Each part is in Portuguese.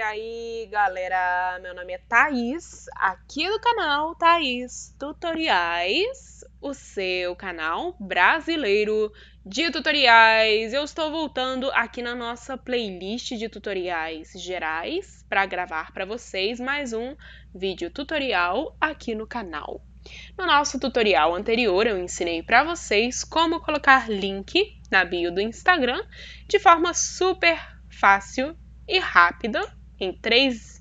E aí, galera, meu nome é Thaís, aqui do canal Thaís Tutoriais, o seu canal brasileiro de tutoriais. Eu estou voltando aqui na nossa playlist de tutoriais gerais para gravar para vocês mais um vídeo tutorial aqui no canal. No nosso tutorial anterior, eu ensinei para vocês como colocar link na bio do Instagram de forma super fácil e rápida em 3,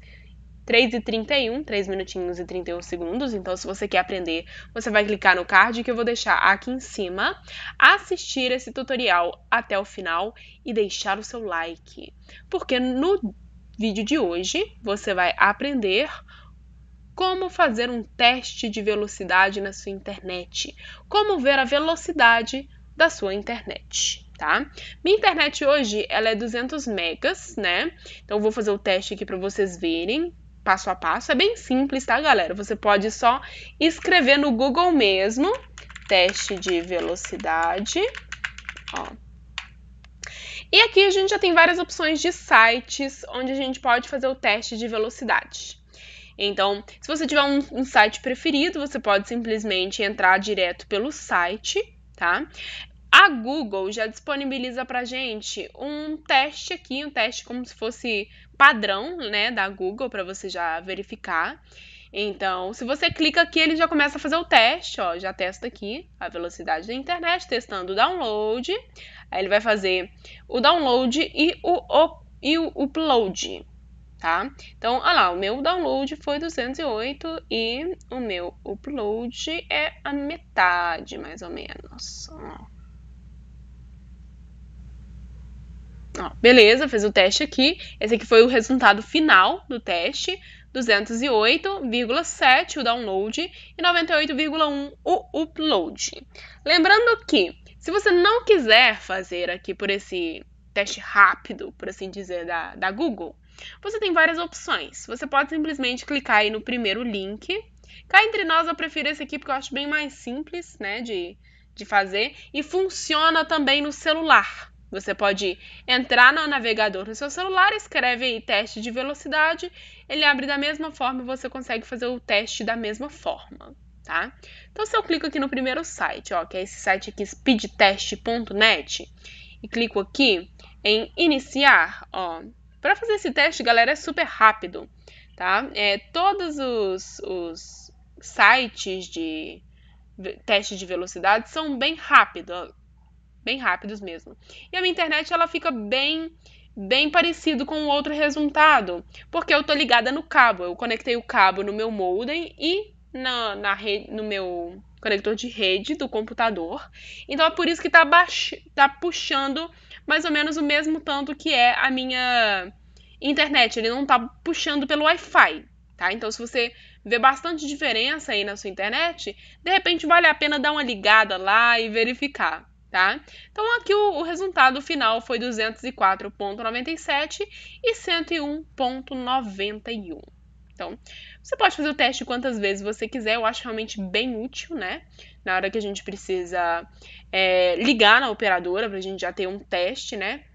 3 e 31, 3 minutinhos e 31 segundos. Então, se você quer aprender, você vai clicar no card que eu vou deixar aqui em cima, assistir esse tutorial até o final e deixar o seu like. Porque no vídeo de hoje você vai aprender como fazer um teste de velocidade na sua internet, como ver a velocidade da sua internet tá? Minha internet hoje, ela é 200 megas, né? Então, vou fazer o teste aqui para vocês verem, passo a passo. É bem simples, tá, galera? Você pode só escrever no Google mesmo, teste de velocidade, ó. E aqui a gente já tem várias opções de sites onde a gente pode fazer o teste de velocidade. Então, se você tiver um, um, site preferido, você pode simplesmente entrar direto pelo site, tá? A Google já disponibiliza para gente um teste aqui, um teste como se fosse padrão, né, da Google para você já verificar. Então, se você clica aqui, ele já começa a fazer o teste, ó, já testa aqui a velocidade da internet, testando o download. Aí ele vai fazer o download e o, o e o upload, tá? Então, olha lá, o meu download foi 208 e o meu upload é a metade, mais ou menos. Ó. Ó, beleza, fez o teste aqui. Esse aqui foi o resultado final do teste. 208,7 o download e 98,1 o upload. Lembrando que, se você não quiser fazer aqui por esse teste rápido, por assim dizer, da, da Google, você tem várias opções. Você pode simplesmente clicar aí no primeiro link. Cá entre nós, eu prefiro esse aqui porque eu acho bem mais simples, né, de, de fazer. E funciona também no celular. Você pode entrar no navegador no seu celular, escreve aí teste de velocidade, ele abre da mesma forma e você consegue fazer o teste da mesma forma, tá? Então, se eu clico aqui no primeiro site, ó, que é esse site aqui, speedtest.net, e clico aqui em iniciar, ó, para fazer esse teste, galera, é super rápido, tá? É, todos os, os sites de teste de velocidade são bem rápidos bem rápidos mesmo. E a minha internet ela fica bem bem parecido com o outro resultado, porque eu tô ligada no cabo, eu conectei o cabo no meu modem e na, na rede, no meu conector de rede do computador. Então é por isso que tá, baix... tá puxando mais ou menos o mesmo tanto que é a minha internet, ele não tá puxando pelo Wi-Fi, tá? Então se você vê bastante diferença aí na sua internet, de repente vale a pena dar uma ligada lá e verificar tá? Então aqui o, o resultado final foi 204.97 e 101.91. Então, você pode fazer o teste quantas vezes você quiser, eu acho realmente bem útil, né? Na hora que a gente precisa é, ligar na operadora, para a gente já ter um teste, né?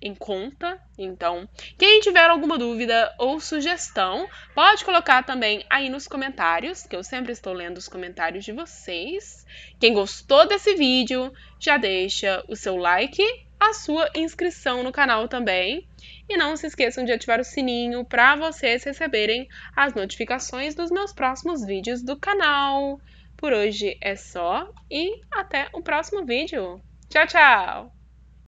em conta. Então, quem tiver alguma dúvida ou sugestão, pode colocar também aí nos comentários, que eu sempre estou lendo os comentários de vocês. Quem gostou desse vídeo, já deixa o seu like, a sua inscrição no canal também. E não se esqueçam de ativar o sininho para vocês receberem as notificações dos meus próximos vídeos do canal. Por hoje é só e até o próximo vídeo. Tchau, tchau!